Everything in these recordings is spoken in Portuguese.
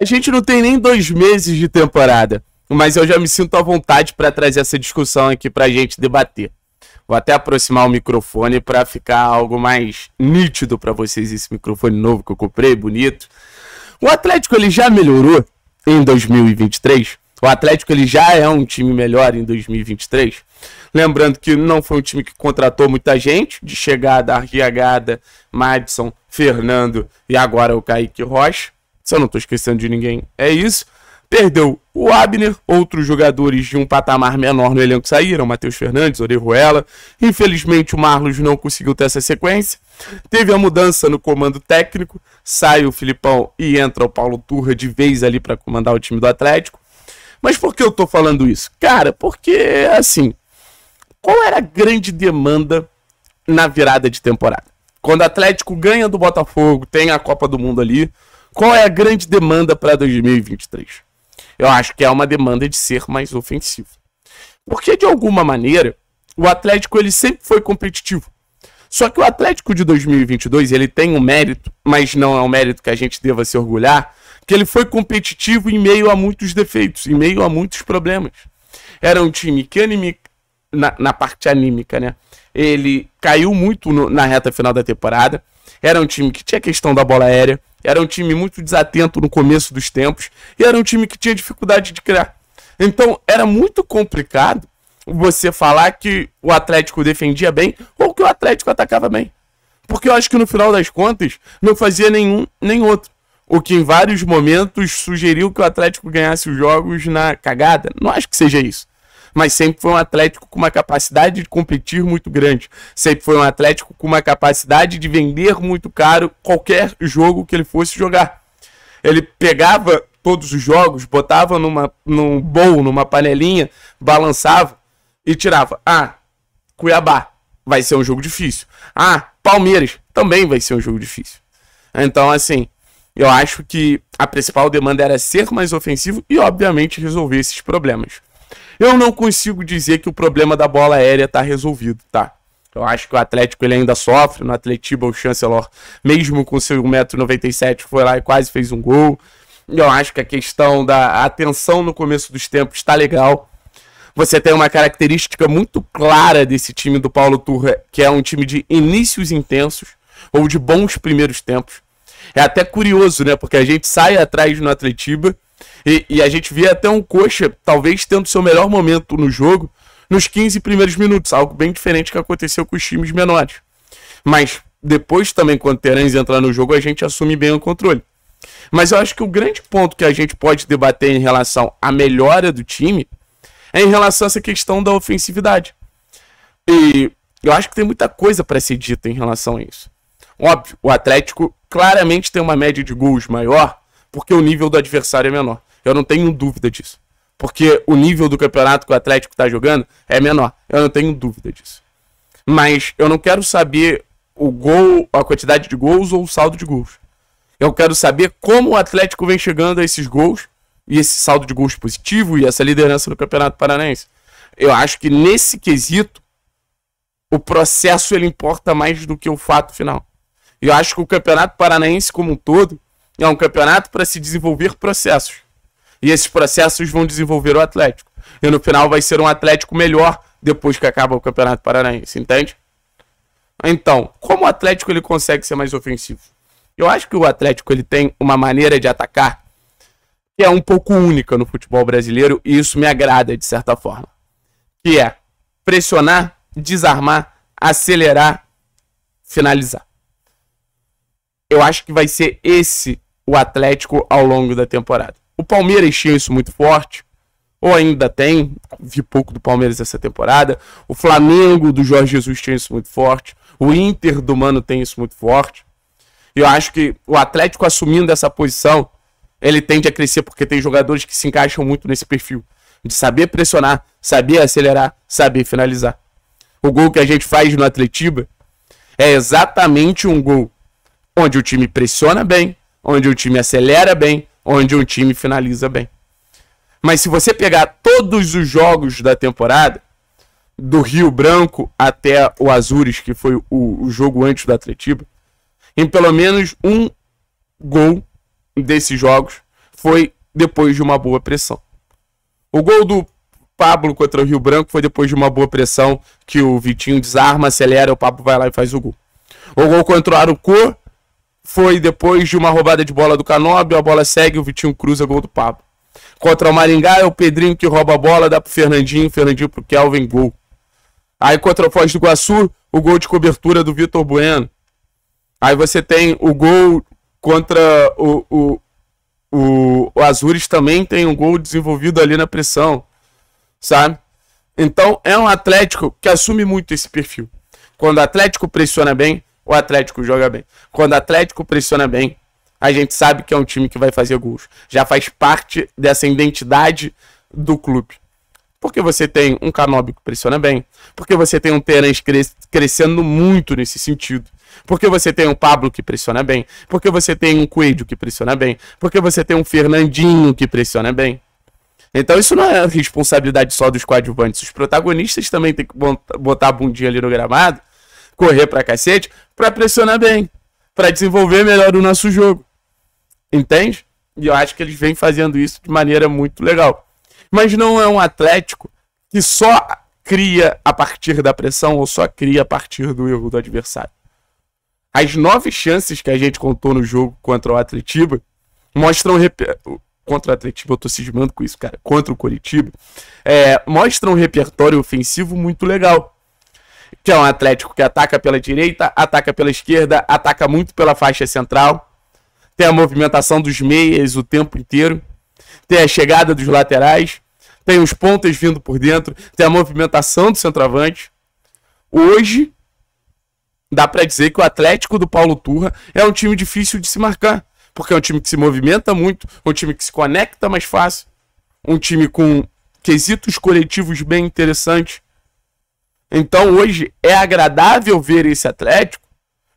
A gente não tem nem dois meses de temporada, mas eu já me sinto à vontade para trazer essa discussão aqui para a gente debater. Vou até aproximar o microfone para ficar algo mais nítido para vocês esse microfone novo que eu comprei, bonito. O Atlético ele já melhorou em 2023. O Atlético ele já é um time melhor em 2023. Lembrando que não foi um time que contratou muita gente, de chegada, arriagada, Madison, Fernando e agora o Kaique Rocha se eu não estou esquecendo de ninguém, é isso. Perdeu o Abner, outros jogadores de um patamar menor no elenco saíram, Matheus Fernandes, Orejuela. Infelizmente o Marlos não conseguiu ter essa sequência. Teve a mudança no comando técnico, sai o Filipão e entra o Paulo Turra de vez ali para comandar o time do Atlético. Mas por que eu estou falando isso? Cara, porque assim, qual era a grande demanda na virada de temporada? Quando o Atlético ganha do Botafogo, tem a Copa do Mundo ali, qual é a grande demanda para 2023? Eu acho que é uma demanda de ser mais ofensivo. Porque de alguma maneira, o Atlético ele sempre foi competitivo. Só que o Atlético de 2022, ele tem um mérito, mas não é um mérito que a gente deva se orgulhar, que ele foi competitivo em meio a muitos defeitos, em meio a muitos problemas. Era um time que anime, na, na parte anímica, né? Ele caiu muito no, na reta final da temporada. Era um time que tinha questão da bola aérea, era um time muito desatento no começo dos tempos e era um time que tinha dificuldade de criar. Então era muito complicado você falar que o Atlético defendia bem ou que o Atlético atacava bem. Porque eu acho que no final das contas não fazia nenhum nem outro. O que em vários momentos sugeriu que o Atlético ganhasse os jogos na cagada. Não acho que seja isso mas sempre foi um Atlético com uma capacidade de competir muito grande, sempre foi um Atlético com uma capacidade de vender muito caro qualquer jogo que ele fosse jogar. Ele pegava todos os jogos, botava numa, num bowl, numa panelinha, balançava e tirava. Ah, Cuiabá vai ser um jogo difícil. Ah, Palmeiras também vai ser um jogo difícil. Então, assim, eu acho que a principal demanda era ser mais ofensivo e, obviamente, resolver esses problemas. Eu não consigo dizer que o problema da bola aérea está resolvido, tá? Eu acho que o Atlético ele ainda sofre. No Atletiba, o Chancellor, mesmo com seu 1,97m, foi lá e quase fez um gol. Eu acho que a questão da atenção no começo dos tempos está legal. Você tem uma característica muito clara desse time do Paulo Turra, que é um time de inícios intensos ou de bons primeiros tempos. É até curioso, né? Porque a gente sai atrás no Atletiba e, e, a gente via até um coxa, talvez tendo seu melhor momento no jogo, nos 15 primeiros minutos, algo bem diferente que aconteceu com os times menores. Mas depois também, quando o Terence entrar no jogo, a gente assume bem o controle. Mas eu acho que o grande ponto que a gente pode debater em relação à melhora do time é em relação a essa questão da ofensividade. E eu acho que tem muita coisa para ser dita em relação a isso. Óbvio, o Atlético claramente tem uma média de gols maior porque o nível do adversário é menor. Eu não tenho dúvida disso. Porque o nível do campeonato que o Atlético está jogando é menor. Eu não tenho dúvida disso. Mas eu não quero saber o gol, a quantidade de gols ou o saldo de gols. Eu quero saber como o Atlético vem chegando a esses gols e esse saldo de gols positivo e essa liderança no Campeonato Paranaense. Eu acho que nesse quesito o processo ele importa mais do que o fato final. Eu acho que o Campeonato Paranaense como um todo é um campeonato para se desenvolver processos. E esses processos vão desenvolver o Atlético. E no final vai ser um Atlético melhor depois que acaba o Campeonato Paranaense, entende? Então, como o Atlético ele consegue ser mais ofensivo? Eu acho que o Atlético ele tem uma maneira de atacar que é um pouco única no futebol brasileiro e isso me agrada de certa forma. Que é pressionar, desarmar, acelerar, finalizar. Eu acho que vai ser esse o Atlético ao longo da temporada. O Palmeiras tinha isso muito forte, ou ainda tem, vi pouco do Palmeiras essa temporada. O Flamengo do Jorge Jesus tinha isso muito forte, o Inter do Mano tem isso muito forte. E eu acho que o Atlético assumindo essa posição, ele tende a crescer porque tem jogadores que se encaixam muito nesse perfil de saber pressionar, saber acelerar, saber finalizar. O gol que a gente faz no Atletiba é exatamente um gol onde o time pressiona bem, onde o time acelera bem, onde o time finaliza bem. Mas se você pegar todos os jogos da temporada, do Rio Branco até o Azures, que foi o, o jogo antes da Atletiba, em pelo menos um gol desses jogos foi depois de uma boa pressão. O gol do Pablo contra o Rio Branco foi depois de uma boa pressão que o Vitinho desarma, acelera, o Pablo vai lá e faz o gol. O gol contra o Arucô foi depois de uma roubada de bola do Canóbio, a bola segue, o Vitinho cruza, gol do Pablo. Contra o Maringá é o Pedrinho que rouba a bola, dá pro Fernandinho, Fernandinho pro Kelvin, gol. Aí contra o Foz do Iguaçu, o gol de cobertura do Vitor Bueno. Aí você tem o gol contra o, o, o, o Azures também tem um gol desenvolvido ali na pressão, sabe? Então é um Atlético que assume muito esse perfil. Quando o Atlético pressiona bem, o Atlético joga bem. Quando o Atlético pressiona bem, a gente sabe que é um time que vai fazer gols. Já faz parte dessa identidade do clube. Porque você tem um Canobi que pressiona bem. Porque você tem um Terence cres crescendo muito nesse sentido. Porque você tem um Pablo que pressiona bem. Porque você tem um Coelho que pressiona bem. Porque você tem um Fernandinho que pressiona bem. Então isso não é responsabilidade só dos coadjuvantes. Os protagonistas também têm que botar a bundinha ali no gramado correr pra cacete, pra pressionar bem, pra desenvolver melhor o nosso jogo. Entende? E eu acho que eles vêm fazendo isso de maneira muito legal. Mas não é um Atlético que só cria a partir da pressão ou só cria a partir do erro do adversário. As nove chances que a gente contou no jogo contra o Atletiba mostram rep... contra o Atletiba, eu tô cismando com isso, cara, contra o Coritiba, é, mostra um repertório ofensivo muito legal que é um Atlético que ataca pela direita, ataca pela esquerda, ataca muito pela faixa central, tem a movimentação dos meias o tempo inteiro, tem a chegada dos laterais, tem os pontas vindo por dentro, tem a movimentação do centroavante. Hoje, dá para dizer que o Atlético do Paulo Turra é um time difícil de se marcar, porque é um time que se movimenta muito, um time que se conecta mais fácil, um time com quesitos coletivos bem interessantes, então hoje é agradável ver esse Atlético,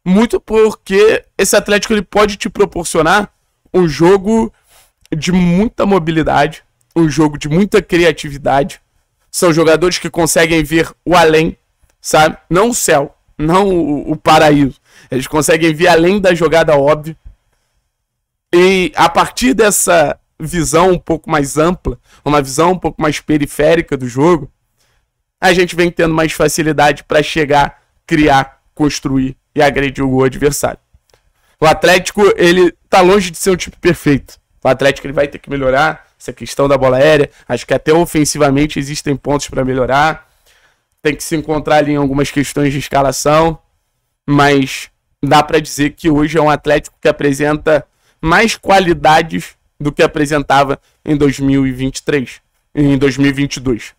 muito porque esse Atlético ele pode te proporcionar um jogo de muita mobilidade, um jogo de muita criatividade. São jogadores que conseguem ver o além, sabe? Não o céu, não o, o paraíso. Eles conseguem ver além da jogada óbvia. E a partir dessa visão um pouco mais ampla, uma visão um pouco mais periférica do jogo, a gente vem tendo mais facilidade para chegar, criar, construir e agredir o adversário. O Atlético, ele tá longe de ser um time perfeito. O Atlético ele vai ter que melhorar essa questão da bola aérea. Acho que até ofensivamente existem pontos para melhorar. Tem que se encontrar ali em algumas questões de escalação, mas dá para dizer que hoje é um Atlético que apresenta mais qualidades do que apresentava em 2023, em 2022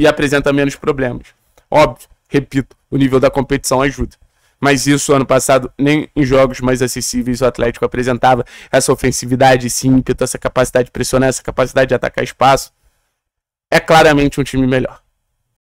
e apresenta menos problemas. Óbvio, repito, o nível da competição ajuda. Mas isso ano passado, nem em jogos mais acessíveis, o Atlético apresentava essa ofensividade, esse ímpeto, essa capacidade de pressionar, essa capacidade de atacar espaço. É claramente um time melhor.